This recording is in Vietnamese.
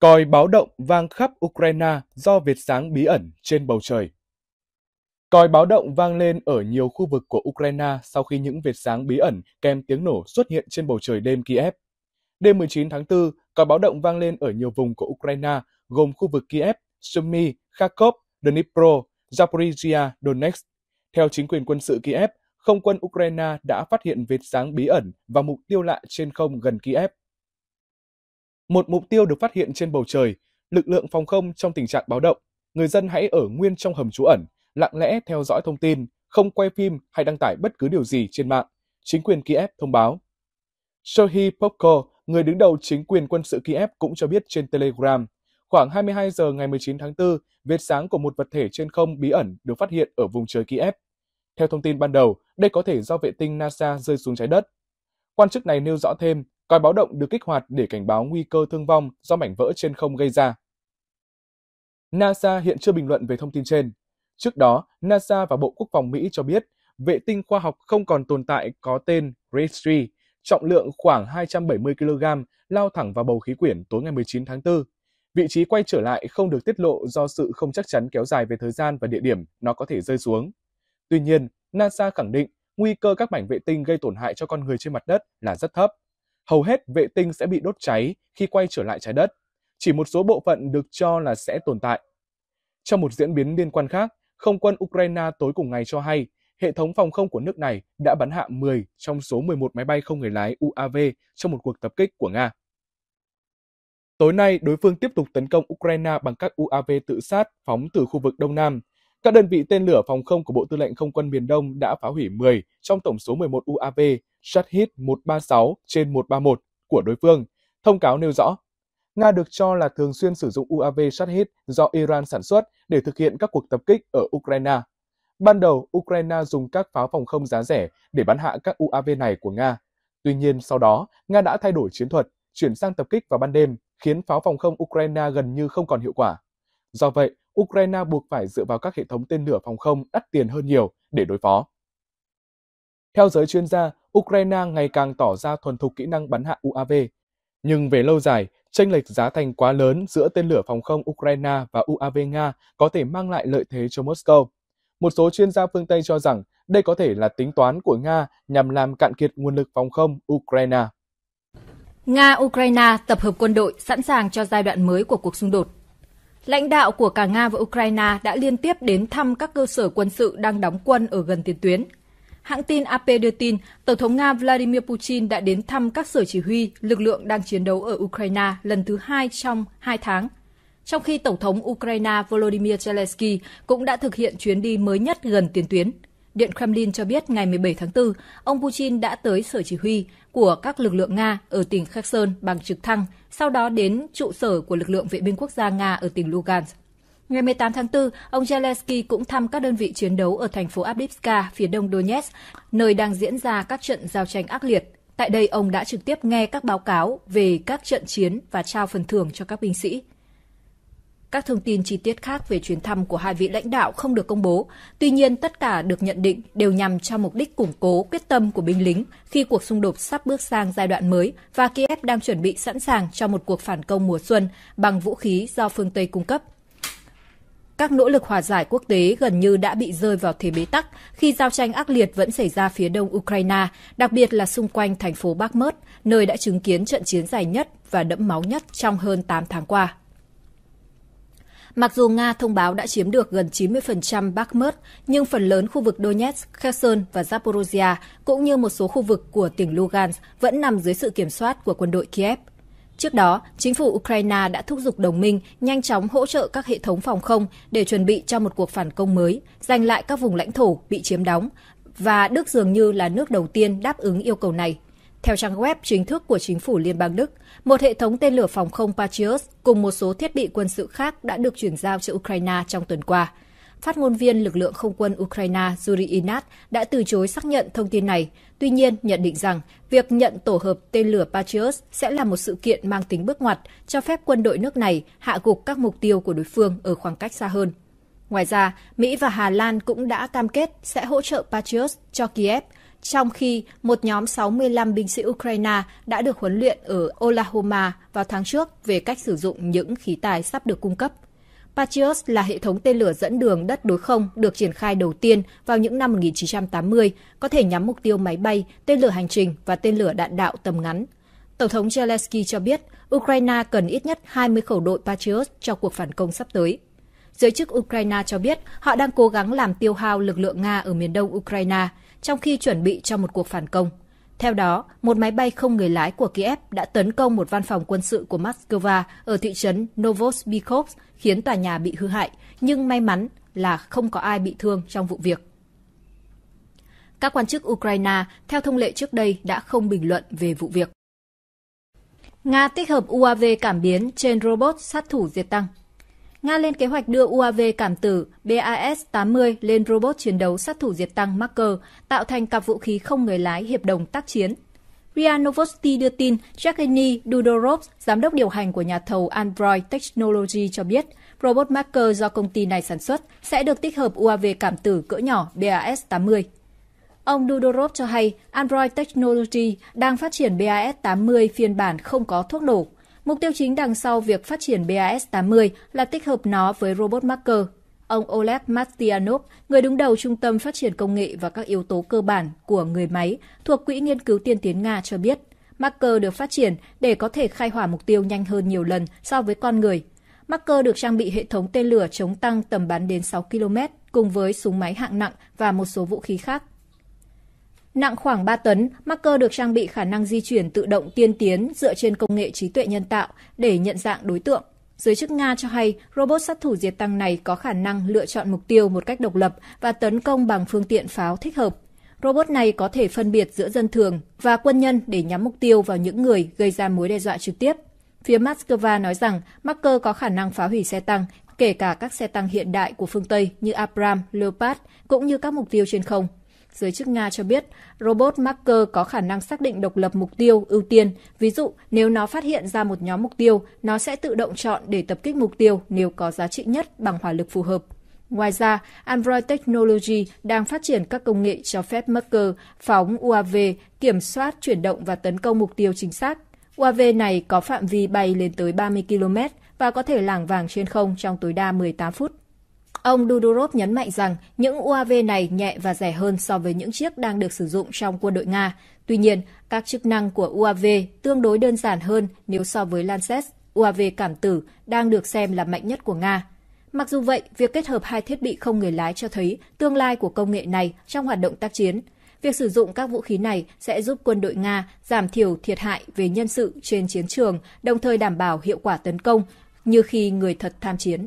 Còi báo động vang khắp Ukraine do Việt sáng bí ẩn trên bầu trời. Còi báo động vang lên ở nhiều khu vực của Ukraine sau khi những Việt sáng bí ẩn kèm tiếng nổ xuất hiện trên bầu trời đêm Kiev. Đêm 19 tháng 4, còi báo động vang lên ở nhiều vùng của Ukraine, gồm khu vực Kiev, Sumy, Kharkov, Dnipro, Zaporizhia, Donetsk. Theo chính quyền quân sự Kiev, không quân Ukraine đã phát hiện vệt sáng bí ẩn và mục tiêu lạ trên không gần Kiev. Một mục tiêu được phát hiện trên bầu trời, lực lượng phòng không trong tình trạng báo động. Người dân hãy ở nguyên trong hầm trú ẩn, lặng lẽ theo dõi thông tin, không quay phim hay đăng tải bất cứ điều gì trên mạng, chính quyền Kiev thông báo. Shohi Popko, người đứng đầu chính quyền quân sự Kiev cũng cho biết trên Telegram, khoảng 22 giờ ngày 19 tháng 4, vệt sáng của một vật thể trên không bí ẩn được phát hiện ở vùng trời Kiev. Theo thông tin ban đầu, đây có thể do vệ tinh NASA rơi xuống trái đất. Quan chức này nêu rõ thêm, Còi báo động được kích hoạt để cảnh báo nguy cơ thương vong do mảnh vỡ trên không gây ra. NASA hiện chưa bình luận về thông tin trên. Trước đó, NASA và Bộ Quốc phòng Mỹ cho biết vệ tinh khoa học không còn tồn tại có tên Grace trọng lượng khoảng 270 kg, lao thẳng vào bầu khí quyển tối ngày 19 tháng 4. Vị trí quay trở lại không được tiết lộ do sự không chắc chắn kéo dài về thời gian và địa điểm nó có thể rơi xuống. Tuy nhiên, NASA khẳng định nguy cơ các mảnh vệ tinh gây tổn hại cho con người trên mặt đất là rất thấp hầu hết vệ tinh sẽ bị đốt cháy khi quay trở lại trái đất. Chỉ một số bộ phận được cho là sẽ tồn tại. Trong một diễn biến liên quan khác, không quân Ukraine tối cùng ngày cho hay hệ thống phòng không của nước này đã bắn hạ 10 trong số 11 máy bay không người lái UAV trong một cuộc tập kích của Nga. Tối nay, đối phương tiếp tục tấn công Ukraine bằng các UAV tự sát phóng từ khu vực Đông Nam, các đơn vị tên lửa phòng không của Bộ Tư lệnh Không quân miền Đông đã phá hủy 10 trong tổng số 11 UAV Shahid 136 trên 131 của đối phương. Thông cáo nêu rõ, Nga được cho là thường xuyên sử dụng UAV Shahid do Iran sản xuất để thực hiện các cuộc tập kích ở Ukraine. Ban đầu, Ukraine dùng các pháo phòng không giá rẻ để bắn hạ các UAV này của Nga. Tuy nhiên, sau đó, Nga đã thay đổi chiến thuật, chuyển sang tập kích vào ban đêm, khiến pháo phòng không Ukraine gần như không còn hiệu quả. Do vậy, Ukraine buộc phải dựa vào các hệ thống tên lửa phòng không đắt tiền hơn nhiều để đối phó. Theo giới chuyên gia, Ukraine ngày càng tỏ ra thuần thục kỹ năng bắn hạ UAV. Nhưng về lâu dài, tranh lệch giá thành quá lớn giữa tên lửa phòng không Ukraine và UAV Nga có thể mang lại lợi thế cho Moscow. Một số chuyên gia phương Tây cho rằng đây có thể là tính toán của Nga nhằm làm cạn kiệt nguồn lực phòng không Ukraine. Nga-Ukraine tập hợp quân đội sẵn sàng cho giai đoạn mới của cuộc xung đột. Lãnh đạo của cả Nga và Ukraine đã liên tiếp đến thăm các cơ sở quân sự đang đóng quân ở gần tiền tuyến. Hãng tin AP đưa tin, Tổng thống Nga Vladimir Putin đã đến thăm các sở chỉ huy, lực lượng đang chiến đấu ở Ukraine lần thứ hai trong hai tháng. Trong khi Tổng thống Ukraine Volodymyr Zelensky cũng đã thực hiện chuyến đi mới nhất gần tiền tuyến. Điện Kremlin cho biết ngày 17 tháng 4, ông Putin đã tới sở chỉ huy của các lực lượng Nga ở tỉnh Kherson bằng trực thăng, sau đó đến trụ sở của lực lượng vệ binh quốc gia Nga ở tỉnh Lugansk. Ngày 18 tháng 4, ông Zelensky cũng thăm các đơn vị chiến đấu ở thành phố Avdiivka, phía đông Donetsk, nơi đang diễn ra các trận giao tranh ác liệt. Tại đây, ông đã trực tiếp nghe các báo cáo về các trận chiến và trao phần thưởng cho các binh sĩ. Các thông tin chi tiết khác về chuyến thăm của hai vị lãnh đạo không được công bố, tuy nhiên tất cả được nhận định đều nhằm cho mục đích củng cố quyết tâm của binh lính khi cuộc xung đột sắp bước sang giai đoạn mới và Kiev đang chuẩn bị sẵn sàng cho một cuộc phản công mùa xuân bằng vũ khí do phương Tây cung cấp các nỗ lực hòa giải quốc tế gần như đã bị rơi vào thế bế tắc khi giao tranh ác liệt vẫn xảy ra phía đông Ukraine, đặc biệt là xung quanh thành phố Bakhmut, nơi đã chứng kiến trận chiến dài nhất và đẫm máu nhất trong hơn 8 tháng qua. Mặc dù Nga thông báo đã chiếm được gần 90% Bakhmut, nhưng phần lớn khu vực Donetsk, Kherson và Zaporozhia cũng như một số khu vực của tỉnh Lugansk vẫn nằm dưới sự kiểm soát của quân đội Kiev. Trước đó, chính phủ Ukraine đã thúc giục đồng minh nhanh chóng hỗ trợ các hệ thống phòng không để chuẩn bị cho một cuộc phản công mới, giành lại các vùng lãnh thổ bị chiếm đóng, và Đức dường như là nước đầu tiên đáp ứng yêu cầu này theo trang web chính thức của chính phủ Liên bang Đức, một hệ thống tên lửa phòng không Patriot cùng một số thiết bị quân sự khác đã được chuyển giao cho Ukraine trong tuần qua. Phát ngôn viên lực lượng không quân Ukraine Yuri Inat đã từ chối xác nhận thông tin này, tuy nhiên nhận định rằng việc nhận tổ hợp tên lửa Patriot sẽ là một sự kiện mang tính bước ngoặt, cho phép quân đội nước này hạ gục các mục tiêu của đối phương ở khoảng cách xa hơn. Ngoài ra, Mỹ và Hà Lan cũng đã cam kết sẽ hỗ trợ Patriot cho Kiev trong khi một nhóm 65 binh sĩ Ukraine đã được huấn luyện ở Oklahoma vào tháng trước về cách sử dụng những khí tài sắp được cung cấp. Patriot là hệ thống tên lửa dẫn đường đất đối không được triển khai đầu tiên vào những năm 1980, có thể nhắm mục tiêu máy bay, tên lửa hành trình và tên lửa đạn đạo tầm ngắn. Tổng thống Zelensky cho biết Ukraine cần ít nhất 20 khẩu đội Patriot cho cuộc phản công sắp tới. Giới chức Ukraine cho biết họ đang cố gắng làm tiêu hao lực lượng Nga ở miền đông Ukraine trong khi chuẩn bị cho một cuộc phản công. Theo đó, một máy bay không người lái của Kiev đã tấn công một văn phòng quân sự của Moscow ở thị trấn Novosibirsk, khiến tòa nhà bị hư hại, nhưng may mắn là không có ai bị thương trong vụ việc. Các quan chức Ukraine, theo thông lệ trước đây, đã không bình luận về vụ việc. Nga tích hợp UAV cảm biến trên robot sát thủ diệt tăng. Nga lên kế hoạch đưa UAV cảm tử BAS-80 lên robot chiến đấu sát thủ diệt tăng Marker, tạo thành cặp vũ khí không người lái hiệp đồng tác chiến. RIA Novosti đưa tin, Yevgeny Dudorov, giám đốc điều hành của nhà thầu Android Technology cho biết, robot Marker do công ty này sản xuất sẽ được tích hợp UAV cảm tử cỡ nhỏ BAS-80. Ông Dudorov cho hay Android Technology đang phát triển BAS-80 phiên bản không có thuốc nổ Mục tiêu chính đằng sau việc phát triển BAS-80 là tích hợp nó với robot Marker. Ông Oleg Mastianov, người đứng đầu Trung tâm Phát triển Công nghệ và các yếu tố cơ bản của người máy thuộc Quỹ Nghiên cứu Tiên tiến Nga cho biết, Marker được phát triển để có thể khai hỏa mục tiêu nhanh hơn nhiều lần so với con người. Marker được trang bị hệ thống tên lửa chống tăng tầm bắn đến 6 km cùng với súng máy hạng nặng và một số vũ khí khác. Nặng khoảng 3 tấn, Marker được trang bị khả năng di chuyển tự động tiên tiến dựa trên công nghệ trí tuệ nhân tạo để nhận dạng đối tượng. Giới chức Nga cho hay robot sát thủ diệt tăng này có khả năng lựa chọn mục tiêu một cách độc lập và tấn công bằng phương tiện pháo thích hợp. Robot này có thể phân biệt giữa dân thường và quân nhân để nhắm mục tiêu vào những người gây ra mối đe dọa trực tiếp. Phía Moscow nói rằng Marker có khả năng phá hủy xe tăng, kể cả các xe tăng hiện đại của phương Tây như Abram, Leopard, cũng như các mục tiêu trên không. Giới chức Nga cho biết, robot Marker có khả năng xác định độc lập mục tiêu ưu tiên. Ví dụ, nếu nó phát hiện ra một nhóm mục tiêu, nó sẽ tự động chọn để tập kích mục tiêu nếu có giá trị nhất bằng hỏa lực phù hợp. Ngoài ra, Android Technology đang phát triển các công nghệ cho phép Marker phóng UAV kiểm soát chuyển động và tấn công mục tiêu chính xác. UAV này có phạm vi bay lên tới 30 km và có thể lảng vàng trên không trong tối đa 18 phút. Ông Dudorov nhấn mạnh rằng những UAV này nhẹ và rẻ hơn so với những chiếc đang được sử dụng trong quân đội Nga. Tuy nhiên, các chức năng của UAV tương đối đơn giản hơn nếu so với Lancet, UAV cảm tử đang được xem là mạnh nhất của Nga. Mặc dù vậy, việc kết hợp hai thiết bị không người lái cho thấy tương lai của công nghệ này trong hoạt động tác chiến. Việc sử dụng các vũ khí này sẽ giúp quân đội Nga giảm thiểu thiệt hại về nhân sự trên chiến trường, đồng thời đảm bảo hiệu quả tấn công như khi người thật tham chiến.